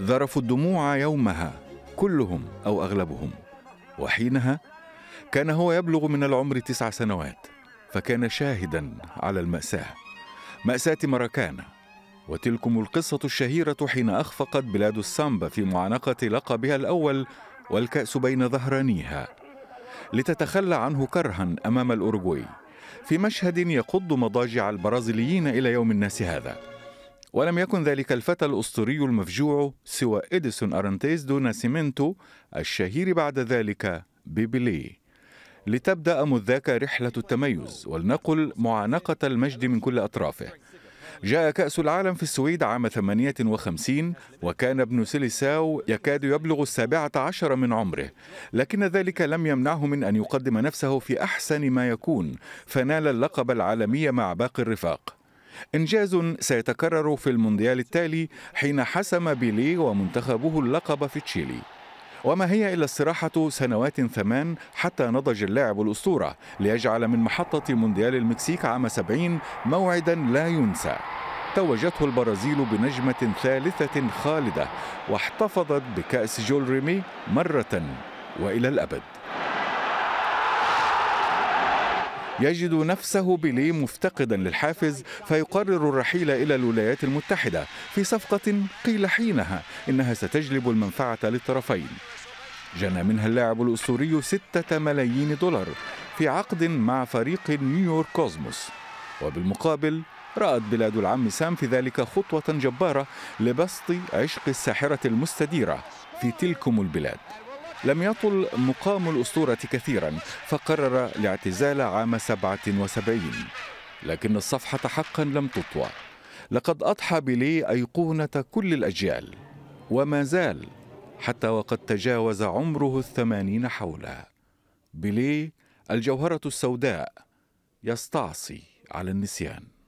ذرفوا الدموع يومها كلهم او اغلبهم وحينها كان هو يبلغ من العمر تسع سنوات فكان شاهدا على الماساه ماساه مراكانا وتلكم القصه الشهيره حين اخفقت بلاد السامبا في معانقه لقبها الاول والكاس بين ظهرانيها لتتخلى عنه كرها امام الاوروغواي في مشهد يقض مضاجع البرازيليين الى يوم الناس هذا ولم يكن ذلك الفتى الأسطوري المفجوع سوى إديسون أرنتيز دو ناسيمنتو الشهير بعد ذلك ببيلي لتبدأ مذاك رحلة التميز ولنقل معانقة المجد من كل أطرافه جاء كأس العالم في السويد عام 58 وكان ابن سيليساو يكاد يبلغ السابعة عشر من عمره لكن ذلك لم يمنعه من أن يقدم نفسه في أحسن ما يكون فنال اللقب العالمي مع باقي الرفاق إنجاز سيتكرر في المونديال التالي حين حسم بيليه ومنتخبه اللقب في تشيلي وما هي إلا استراحة سنوات ثمان حتى نضج اللاعب الأسطورة ليجعل من محطة مونديال المكسيك عام 70 موعدا لا ينسى توجته البرازيل بنجمة ثالثة خالدة واحتفظت بكأس جول ريمي مرة وإلى الأبد يجد نفسه بيلي مفتقدا للحافز فيقرر الرحيل إلى الولايات المتحدة في صفقة قيل حينها إنها ستجلب المنفعة للطرفين جنى منها اللاعب الأسطوري سته ملايين دولار في عقد مع فريق نيويورك كوزموس وبالمقابل رأت بلاد العم سام في ذلك خطوة جبارة لبسط عشق الساحرة المستديرة في تلكم البلاد لم يطل مقام الأسطورة كثيرا فقرر الاعتزال عام 77 لكن الصفحة حقا لم تطوى لقد أضحى بيليه أيقونة كل الأجيال وما زال حتى وقد تجاوز عمره الثمانين حولا بيليه الجوهرة السوداء يستعصي على النسيان